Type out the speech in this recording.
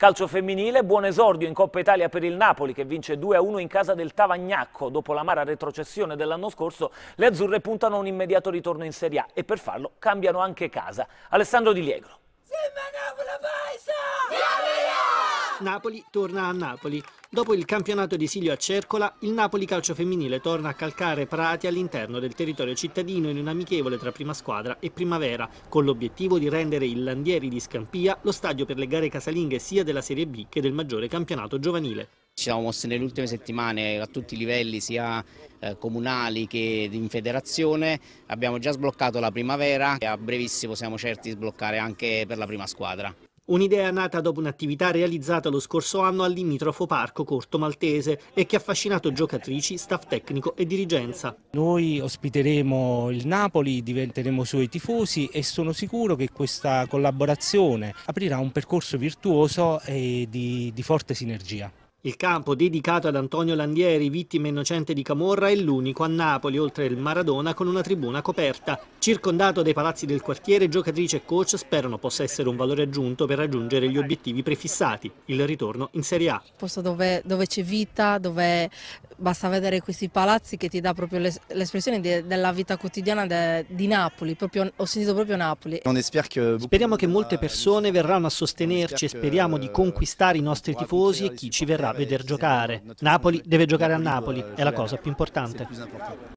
Calcio femminile, buon esordio in Coppa Italia per il Napoli che vince 2-1 in casa del Tavagnacco. Dopo la l'amara retrocessione dell'anno scorso, le azzurre puntano a un immediato ritorno in Serie A e per farlo cambiano anche casa. Alessandro Di Liegro. Napoli torna a Napoli. Dopo il campionato di Silio a Cercola, il Napoli calcio femminile torna a calcare prati all'interno del territorio cittadino in un amichevole tra prima squadra e primavera, con l'obiettivo di rendere il Landieri di Scampia lo stadio per le gare casalinghe sia della Serie B che del maggiore campionato giovanile. Ci siamo mossi nelle ultime settimane a tutti i livelli, sia eh, comunali che in federazione. Abbiamo già sbloccato la primavera e a brevissimo siamo certi di sbloccare anche per la prima squadra. Un'idea nata dopo un'attività realizzata lo scorso anno al limitrofo parco Corto Maltese e che ha affascinato giocatrici, staff tecnico e dirigenza. Noi ospiteremo il Napoli, diventeremo suoi tifosi e sono sicuro che questa collaborazione aprirà un percorso virtuoso e di, di forte sinergia. Il campo dedicato ad Antonio Landieri, vittima innocente di Camorra, è l'unico a Napoli, oltre il Maradona, con una tribuna coperta. Circondato dai palazzi del quartiere, giocatrice e coach sperano possa essere un valore aggiunto per raggiungere gli obiettivi prefissati, il ritorno in Serie A. Posto dove, dove c'è vita, dove basta vedere questi palazzi che ti dà proprio l'espressione de, della vita quotidiana de, di Napoli, proprio, ho sentito proprio Napoli. Speriamo che molte eh, persone verranno a sostenerci e speriamo di eh, conquistare i nostri tifosi e chi ci verrà da veder eh, giocare. Napoli deve giocare a Napoli, è la cosa più importante. Esatto.